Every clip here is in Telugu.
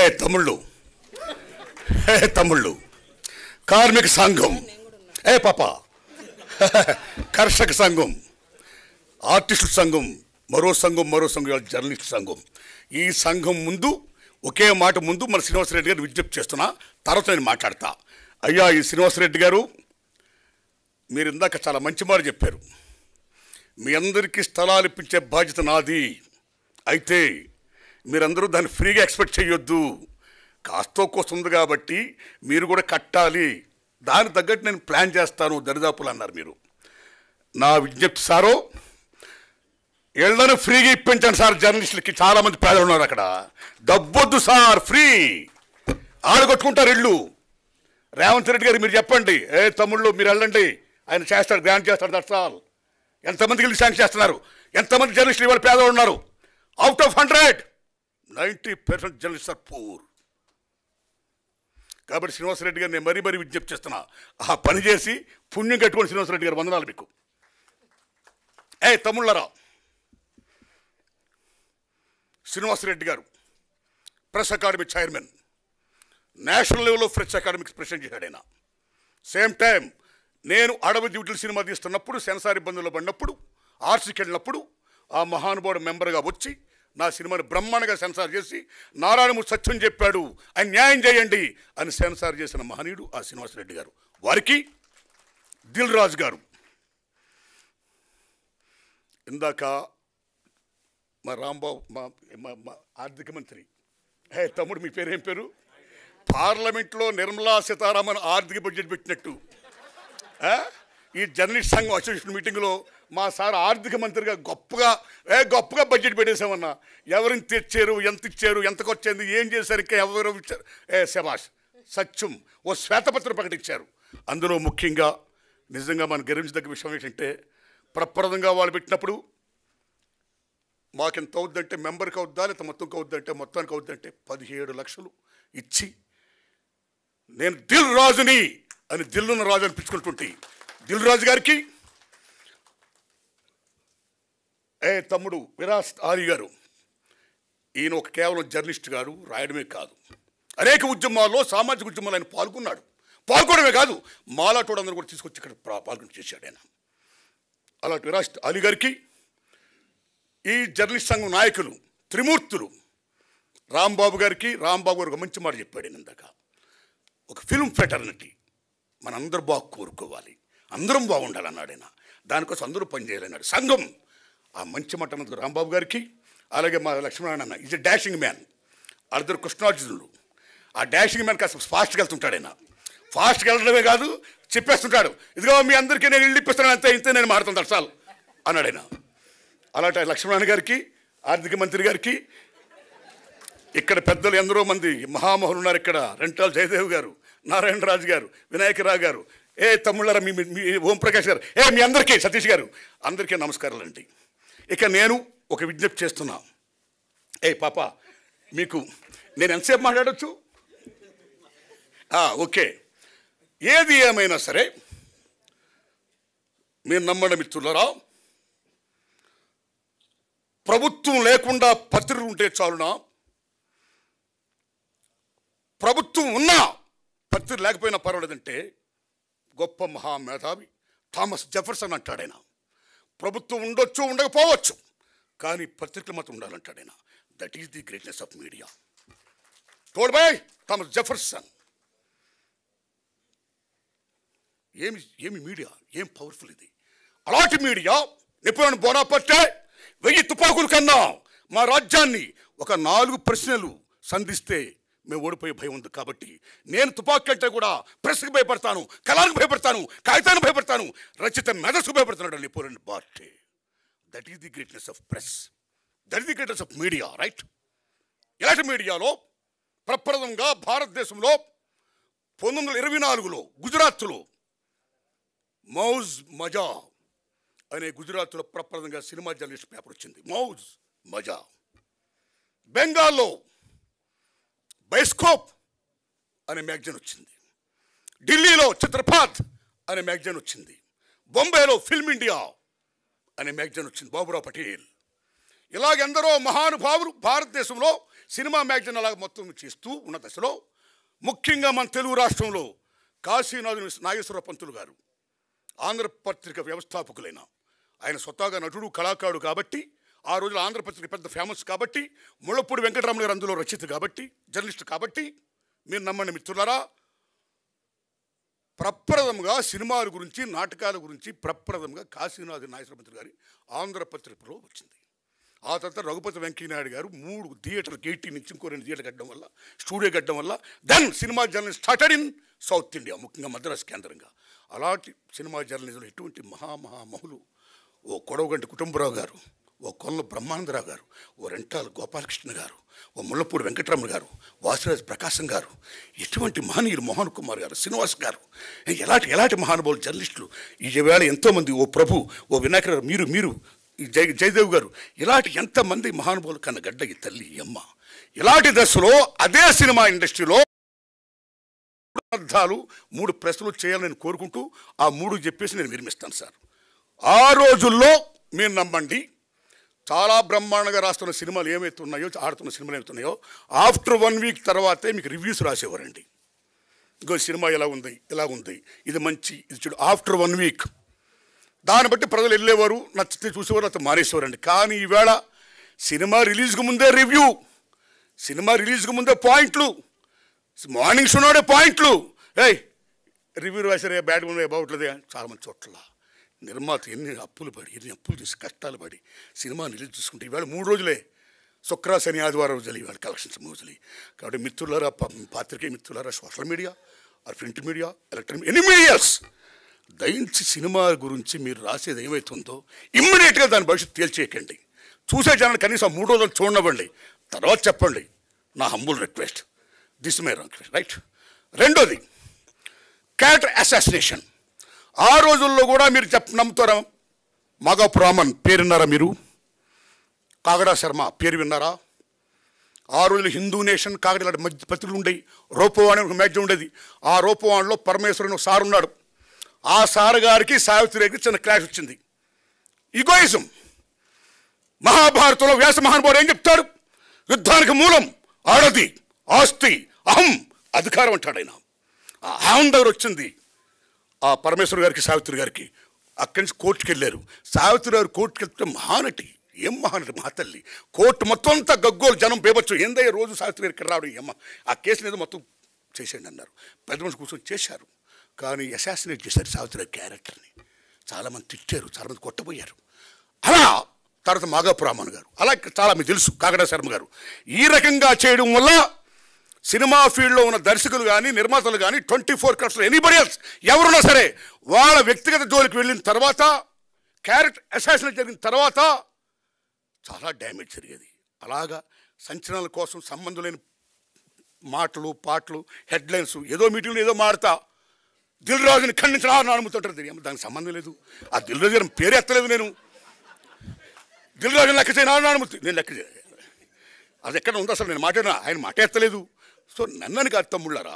ఏ తమ్ముళ్ళు ఏ తమ్ముళ్ళు కార్మిక సంఘం ఏ పాప కర్షక సంఘం ఆర్టిస్టుల సంఘం మరో సంఘం మరో సంఘం జర్నలిస్ట్ సంఘం ఈ సంఘం ముందు ఒకే మాట ముందు మన శ్రీనివాసరెడ్డి గారు విజ్ఞప్తి చేస్తున్నా తర్వాత నేను మాట్లాడతా అయ్యా ఈ శ్రీనివాసరెడ్డి గారు మీరు ఇందాక చాలా మంచి మాట చెప్పారు మీ అందరికీ స్థలాలు ఇప్పించే బాధ్యత నాది అయితే మీరందరూ దాన్ని ఫ్రీగా ఎక్స్పెక్ట్ చేయొద్దు కాస్తో కోస్తుంది కాబట్టి మీరు కూడా కట్టాలి దాని తగ్గట్టు నేను ప్లాన్ చేస్తాను దరిదాపులు అన్నారు మీరు నా విజ్ఞప్తి సారు ఇళ్లను ఫ్రీగా ఇప్పించండి సార్ జర్నలిస్టులకి చాలామంది పేదలు ఉన్నారు అక్కడ డబ్బొద్దు సార్ ఫ్రీ ఆడగొట్టుకుంటారు ఇళ్ళు రేవంత్ రెడ్డి గారు మీరు చెప్పండి ఏ తమ్ముళ్ళు మీరు వెళ్ళండి ఆయన చేస్తాడు గ్రాంట్ చేస్తాడు దర్శనాలు ఆల్ ఎంతమందికి వెళ్ళి శాంక్షన్ చేస్తున్నారు ఎంతమంది జర్నలిస్టులు ఇవాళ పేదలు ఉన్నారు out of hundred ninety percent journalist are poor కాబట్టి శ్రీనివాసరెడ్డి గారు నేను మరీ మరీ విజ్ఞప్తి చేస్తున్నా ఆ పని చేసి పుణ్యం కట్టుకొని శ్రీనివాసరెడ్డి గారు వందనాలు మీకు ఏ తమ్ముళ్ళరా Srinivasa Reddy garu press academy chairman national లెవెల్లో ప్రెస్ అకాడమీకి ప్రెసిడెంట్ చేశాడు ఆయన సేమ్ టైం నేను అడవి డ్యూటీలు సినిమా తీస్తున్నప్పుడు సెన్సార్ ఇబ్బందుల్లో పడినప్పుడు ఆర్సీకి వెళ్ళినప్పుడు ఆ మహానుభావుడు మెంబర్గా వచ్చి నా సినిమాని బ్రహ్మాండంగా సెన్సార్ చేసి నారాయణము సత్యం చెప్పాడు ఆయన న్యాయం చేయండి అని సెన్సార్ చేసిన మహనీయుడు ఆ శ్రీనివాసరెడ్డి గారు వారికి దిల్ రాజు గారు ఇందాక మా రాంబాబు మా ఆర్థిక మంత్రి హే తమ్ముడు మీ పేరు ఏం పేరు పార్లమెంట్లో నిర్మలా సీతారామన్ ఆర్థిక బడ్జెట్ పెట్టినట్టు ఈ జర్నలిస్ట్ సంఘం అసోసియేషన్ మీటింగ్లో మా సార్ ఆర్థిక మంత్రిగా గొప్పగా ఏ గొప్పగా బడ్జెట్ పెట్టేశామన్నా ఎవరిని తెచ్చారు ఎంత ఇచ్చారు ఎంతకు వచ్చింది ఏం చేశారు ఇంకా ఎవరు ఇచ్చారు ఏ శభాష్ సత్యం ఓ శ్వేతపత్రం ప్రకటించారు అందులో ముఖ్యంగా నిజంగా మనం గర్వించదగ్గ విషయం ఏంటంటే ప్రప్రదంగా వాళ్ళు పెట్టినప్పుడు మాకెంత అవుద్దంటే మెంబర్కి అవుద్దా లేకపోతే మొత్తంకి అవుద్దంటే మొత్తానికి అవుద్దంటే పదిహేడు లక్షలు ఇచ్చి నేను దిల్ రాజుని అని దిల్లున్న రాజు అనిపించుకుంటుంటే దిల్ రాజు గారికి ఏ తమ్ముడు విరాస్ ఆరి గారు ఈయన ఒక కేవలం జర్నలిస్ట్ గారు రాయడమే కాదు అనేక ఉద్యమాల్లో సామాజిక ఉద్యమాలు ఆయన పాల్గొన్నాడు పాల్గొనడమే కాదు మాలాటోడందరూ కూడా తీసుకొచ్చి ఇక్కడ పాల్గొని చేశాడు ఆయన అలాంటి విరాజ్ అలి గారికి ఈ జర్నలిస్ట్ సంఘం నాయకులు త్రిమూర్తులు రాంబాబు గారికి రాంబాబు గారు మంచి మాట చెప్పాడు ఇందాక ఒక ఫిల్మ్ ఫెటర్నిటీ మనందరూ బాగా కోరుకోవాలి అందరం బాగుండాలన్నాడు ఆయన దానికోసం అందరూ పనిచేయాలన్నాడు సంఘం ఆ మంచి మాట అన్నందుకు రాంబాబు గారికి అలాగే మా లక్ష్మీనారాయణ అన్న ఈజ్ డాషింగ్ మ్యాన్ అర్ధరు కృష్ణార్జునుడు ఆ డాషింగ్ మ్యాన్ కాస్త ఫాస్ట్గా వెళ్తుంటాడు ఆయన ఫాస్ట్గా వెళ్ళడమే కాదు చెప్పేస్తుంటాడు ఇదిగో మీ అందరికీ నేను ఇల్లు ఇప్పిస్తాను అంతే ఇంతే నేను మారుతుంటాడు చాలు అన్నాడు ఆయన అలాంటి లక్ష్మీనారాయణ గారికి ఆర్థిక మంత్రి గారికి ఇక్కడ పెద్దలు ఎందరో మంది మహామహులు ఉన్నారు ఇక్కడ రెంటాల్ జయదేవ్ గారు నారాయణరాజు గారు వినాయకరావు గారు ఏ తమ్ముళ్ళారా మీ ఓంప్రకాష్ గారు ఏ మీ అందరికీ సతీష్ గారు అందరికీ నమస్కారాలండి ఇక నేను ఒక విజ్ఞప్తి చేస్తున్నా ఏ పాప మీకు నేను ఎంతసేపు మాట్లాడచ్చు ఓకే ఏది ఏమైనా సరే మీరు నమ్మడం మిత్రులరా ప్రభుత్వం లేకుండా పత్రికలు ఉంటే చాలునా ప్రభుత్వం ఉన్నా పత్రిక లేకపోయినా పర్వాలేదంటే గొప్ప మహామేధావి థామస్ జెఫర్సన్ అంటాడైనా ప్రభుత్వం ఉండొచ్చు ఉండకపోవచ్చు కానీ పత్రికలు మాత్రం ఉండాలంటాడు ఆయన that is the greatness of media told by Thomas Jefferson ఏమి ఏమి మీడియా ఏం పవర్ఫుల్ ఇది అలాంటి మీడియా నిపుణులను బోనాపట్టే వెయ్యి తుపాకులు కన్నా మా రాజ్యాన్ని ఒక నాలుగు ప్రశ్నలు సంధిస్తే మేము ఓడిపోయే భయం ఉంది కాబట్టి నేను తుపాకీ కంటే కూడా ప్రెస్కి భయపడతాను కళకు భయపడతాను కాగితాన్ని భయపడతాను రచిత మెదస్కు భయపడుతున్నాడు నెపోలియన్ బార్టే that is the greatness of press that is the greatness of media right ఎలాంటి మీడియాలో ప్రప్రథమంగా భారతదేశంలో పంతొమ్మిది వందల ఇరవై నాలుగులో గుజరాత్లో మౌజ్ మజా అనే గుజరాత్లో ప్రప్రదంగా సినిమా జర్నలిస్ట్ పేపర్ వచ్చింది మౌజ్ మజా బెంగాల్లో బైస్కోప్ అనే మ్యాగజైన్ వచ్చింది ఢిల్లీలో చిత్రపాత్ అనే మ్యాగజైన్ వచ్చింది బొంబాయిలో ఫిల్మ్ ఇండియా అనే మ్యాగజైన్ వచ్చింది బాబురావు పటేల్ ఇలాగెందరో మహానుభావులు భారతదేశంలో సినిమా మ్యాగజైన్ అలాగ మొత్తం చేస్తూ ఉన్న దశలో ముఖ్యంగా మన తెలుగు రాష్ట్రంలో కాశీనాథ్ నాగేశ్వర పంతులు గారు ఆంధ్రపత్రిక వ్యవస్థాపకులైన ఆయన స్వతహాగా నటుడు కళాకారుడు కాబట్టి ఆ రోజున ఆంధ్రపత్రిక పెద్ద ఫేమస్ కాబట్టి ముళ్ళపూడి వెంకటరామన్ గారు అందులో రచయిత కాబట్టి జర్నలిస్ట్ కాబట్టి మీరు నమ్మండి మిత్రులారా ప్రప్రథంగా సినిమాల గురించి నాటకాల గురించి ప్రప్రథంగా కాశీనాథ్ నాగేశ్వరమంత్రి గారి ఆంధ్రపత్రికలో వచ్చింది ఆ తర్వాత రఘుపతి వెంకయ్యనాయుడు గారు మూడు థియేటర్లు ఎయిటీ నుంచి ఇంకో రెండు థియేటర్ కట్టడం వల్ల స్టూడియో కట్టడం వల్ల then cinema journalist started in South India ముఖ్యంగా మద్రాసు కేంద్రంగా అలాంటి సినిమా జర్నలిజంలో ఎటువంటి మహామహామహులు ఓ కొడవగంటి కుటుంబరావు గారు ఓ కొల్ల బ్రహ్మానందరావు గారు ఓ రెంటాల గోపాలకృష్ణ గారు ఓ ముళ్ళపూడి వెంకటరమణ గారు వాసిరాజు ప్రకాశం గారు ఇటువంటి మహనీయులు మోహన్ కుమార్ గారు శ్రీనివాస్ గారు ఎలాంటి ఎలాంటి మహానుభావులు జర్నలిస్టులు ఈవేళ ఎంతోమంది ఓ ప్రభు ఓ వినాయక మీరు మీరు జయ జయదేవ్ గారు ఇలాంటి ఎంతమంది మహానుభావులు కన్న గడ్డ ఈ తల్లి అమ్మ ఇలాంటి దశలో అదే సినిమా ఇండస్ట్రీలో అర్థాలు మూడు ప్రశ్నలు చేయాలని కోరుకుంటూ ఆ మూడు చెప్పేసి నేను విరమిస్తాను సార్ ఆ రోజుల్లో మీరు నమ్మండి చాలా బ్రహ్మాండంగా రాస్తున్న సినిమాలు ఏమైతే ఉన్నాయో ఆడుతున్న సినిమాలు ఏమవుతున్నాయో ఆఫ్టర్ వన్ వీక్ తర్వాతే మీకు రివ్యూస్ రాసేవారండి ఇంకో సినిమా ఎలా ఉంది ఎలా ఉంది ఇది మంచి ఇది చూడు ఆఫ్టర్ వన్ వీక్ దాన్ని బట్టి ప్రజలు వెళ్ళేవారు నచ్చితే చూసేవారు అతను మానేసేవారండి కానీ ఈవేళ సినిమా రిలీజ్కి ముందే రివ్యూ సినిమా రిలీజ్కి ముందే పాయింట్లు మార్నింగ్ షోనాడే పాయింట్లు ఏయ్ రివ్యూ రాసారే బ్యాడ్ బాగుంటుంది చాలామంది చోట్ల నిర్మాత ఎన్ని అప్పులు పడి ఎన్ని అప్పులు తీసి కష్టాలు పడి సినిమా రిలీజ్ చూసుకుంటే ఇవాళ మూడు రోజులే శుక్ర శని ఆదివారం రోజులు ఇవాళ కలెక్షన్స్ రోజులు కాబట్టి మిత్రులారా పాత్రికే మిత్రులారా social media or print media electronic ఎన్ని మీడియాస్ దయించి సినిమా గురించి మీరు రాసేది ఏమవుతుందో ఇమ్మీడియట్గా దాని భవిష్యత్తు తేల్చేయకండి చూసే జనాన్ని కనీసం మూడు రోజులు చూడనివ్వండి తర్వాత చెప్పండి నా humble request this my request right రెండోది క్యారెక్టర్ అసాసినేషన్ ఆ రోజుల్లో కూడా మీరు చెప్ప నమ్ముతారా మగపు రామన్ పేరు విన్నారా మీరు కాగడా శర్మ పేరు విన్నారా ఆ రోజులు హిందూ నేషన్ కాగడ మధ్య పత్రికలు ఉండేవి రూపవాణి ఒక మ్యాచ్ ఉండేది ఆ రూపవాణిలో పరమేశ్వరుని ఒక సార్ ఉన్నాడు ఆ సార్ గారికి సావిత్రి గారికి చిన్న క్లాష్ వచ్చింది ఇగోయిజం మహాభారతంలో వ్యాస మహానుభావుడు ఏం చెప్తారు యుద్ధానికి మూలం ఆడది ఆస్తి అహం అధికారం అంటాడు ఆయన ఆ అహం దగ్గర వచ్చింది ఆ పరమేశ్వర్ గారికి సావిత్రి గారికి అక్కడి నుంచి కోర్టుకి వెళ్ళారు సావిత్రి గారు కోర్టుకి వెళ్తే మహానటి ఏం మహానటి మహాతల్లి కోర్టు మొత్తం అంతా గగ్గోలు జనం పేపచ్చు ఏందయ్య రోజు సావిత్రి గారికి రావడం ఏమ్మ ఆ కేసు ఏదో మొత్తం చేసేయండి అన్నారు పెద్ద మనిషి కూర్చొని చేశారు కానీ అసాసినేట్ చేశారు సావిత్రి గారి క్యారెక్టర్ని చాలామంది తిట్టారు చాలామంది కొట్టబోయారు అలా తర్వాత మాధవపురామన్ గారు అలా చాలా మీకు తెలుసు కాగడా శర్మ గారు ఈ రకంగా చేయడం వల్ల సినిమా ఫీల్డ్లో ఉన్న దర్శకులు కానీ నిర్మాతలు కానీ twenty four crafts anybody else ఎవరున్నా సరే వాళ్ళ వ్యక్తిగత జోలికి వెళ్ళిన తర్వాత క్యారెక్టర్ అసాసిన జరిగిన తర్వాత చాలా డ్యామేజ్ జరిగేది అలాగా సంచలనాల కోసం సంబంధం లేని మాటలు పాటలు హెడ్లైన్స్ ఏదో మీటింగ్లు ఏదో మాడతా దిల్ రాజుని ఖండించిన అని తెలియదు దానికి సంబంధం లేదు ఆ దిల్ రాజు పేరు ఎత్తలేదు నేను దిల్ రాజుని లెక్క చేయనా అనుమతి నేను లెక్క అది ఎక్కడ ఉందో అసలు నేను మాట్లాడినా ఆయన మాట ఎత్తలేదు సో నన్నని కాదు తమ్ముళ్ళారా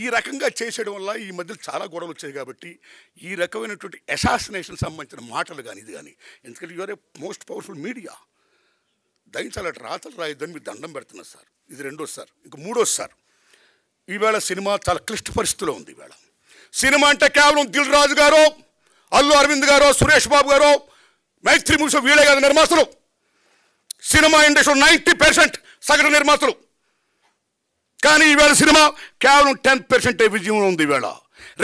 ఈ రకంగా చేసేయడం వల్ల ఈ మధ్య చాలా గొడవలు వచ్చాయి కాబట్టి ఈ రకమైనటువంటి అసాసినేషన్ సంబంధించిన మాటలు కానీ ఇది కానీ ఎందుకంటే your a most powerful media దయించాలి అటు రాతలు రాయొద్దని మీరు దండం పెడుతున్నారు సార్ ఇది రెండోసారి ఇంక మూడోసారి ఈవేళ సినిమా చాలా క్లిష్ట పరిస్థితిలో ఉంది ఈవేళ సినిమా అంటే కేవలం దిల్ రాజు గారు అల్లు అరవింద్ గారు సురేష్ బాబు గారు మైత్రి మూసో వీడే కాదు నిర్మాతలు సినిమా ఇండస్ట్రీ నైంటీ పర్సెంట్ సగటు నిర్మాతలు కానీ ఈవేళ సినిమా కేవలం టెన్ పర్సెంట్ విజయం ఉంది ఈవేళ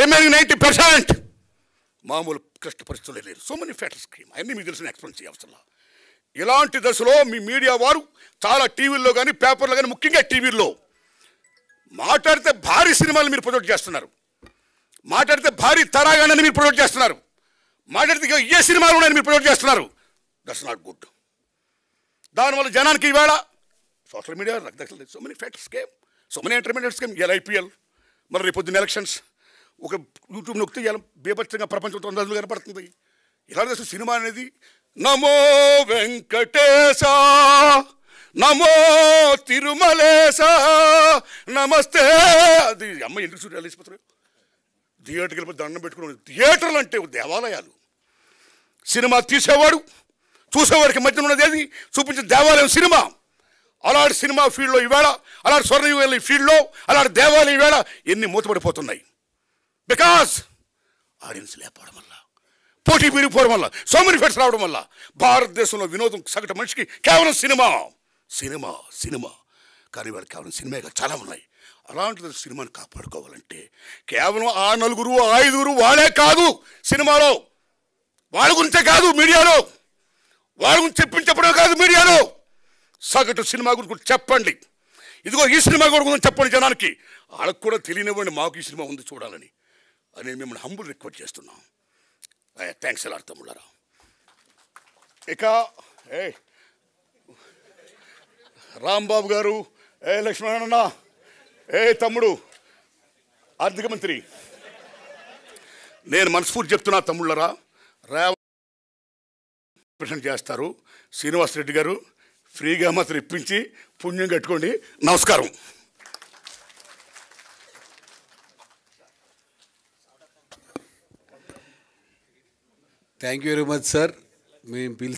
రిమైనింగ్ నైంటీ పర్సెంట్ మామూలు కష్ట పరిస్థితులు లేదు సో మెనీ ఫ్యాక్టర్ స్క్రీమ్ అన్నీ మీకు తెలిసిన ఎక్స్ప్లెయిన్ చేయాల్సిన ఇలాంటి దశలో మీ మీడియా వారు చాలా టీవీల్లో కానీ పేపర్లో కానీ ముఖ్యంగా టీవీల్లో మాట్లాడితే భారీ సినిమాలు మీరు ప్రొజెక్ట్ చేస్తున్నారు మాట్లాడితే భారీ తరాగానని మీరు ప్రొజెక్ట్ చేస్తున్నారు మాట్లాడితే ఏ సినిమాలు ఉన్నాయని మీరు ప్రొజెక్ట్ చేస్తున్నారు దట్స్ నాట్ గుడ్ దానివల్ల జనానికి ఈవేళ social media so many factors came so many scheme ఇవాళ ఐపీఎల్ మరి రేపు పొద్దున్న ఎలక్షన్స్ ఒక యూట్యూబ్ నొక్కితే ఇవాళ బేపచ్చంగా ప్రపంచం తొందరలు కనపడుతుంది ఇలా అసలు సినిమా అనేది నమో వెంకటేశ నమో తిరుమలేశ నమస్తే అది అమ్మ ఎందుకు చూడాలి వెళ్ళేసిపోతారు థియేటర్కి వెళ్ళి దండం పెట్టుకుని థియేటర్లు అంటే దేవాలయాలు సినిమా తీసేవాడు చూసేవాడికి మధ్యన ఉన్నది అది చూపించే దేవాలయం సినిమా అలాంటి సినిమా ఫీల్డ్లో ఇవాళ అలాంటి ఈ ఫీల్డ్లో అలాంటి దేవాలయం ఇవాళ ఎన్ని మూతపడిపోతున్నాయి బికాస్ ఆడియన్స్ లేకపోవడం వల్ల పోటీ పెరిగిపోవడం వల్ల సో మెనీ రావడం వల్ల భారతదేశంలో వినోదం సగటు మనిషికి కేవలం సినిమా సినిమా సినిమా కానీ వాళ్ళు కేవలం సినిమాగా చాలా ఉన్నాయి అలాంటి సినిమాని కాపాడుకోవాలంటే కేవలం ఆ నలుగురు ఐదుగురు వాళ్ళే కాదు సినిమాలో వాళ్ళ గురించే కాదు మీడియాలో వాళ్ళ గురించి చెప్పించప్పుడే కాదు మీడియాలో సగటు సినిమా గురించి చెప్పండి ఇదిగో ఈ సినిమా గురించి చెప్పండి జనానికి వాళ్ళకు కూడా తెలియనివ్వండి మాకు ఈ సినిమా ఉంది చూడాలని అని మిమ్మల్ని హంబుల్ రిక్వెస్ట్ చేస్తున్నాం థ్యాంక్స్ ఎలా తమ్ముళ్ళారా ఇక ఏ రాంబాబు గారు ఏ లక్ష్మణ ఏ తమ్ముడు ఆర్థిక మంత్రి నేను మనస్ఫూర్తి చెప్తున్నా తమ్ముళ్ళరా రేవ చేస్తారు శ్రీనివాసరెడ్డి గారు ఫ్రీగా మాత్రం ఇప్పించి పుణ్యం కట్టుకోండి నమస్కారం thank you very much sir మేము పిలిచి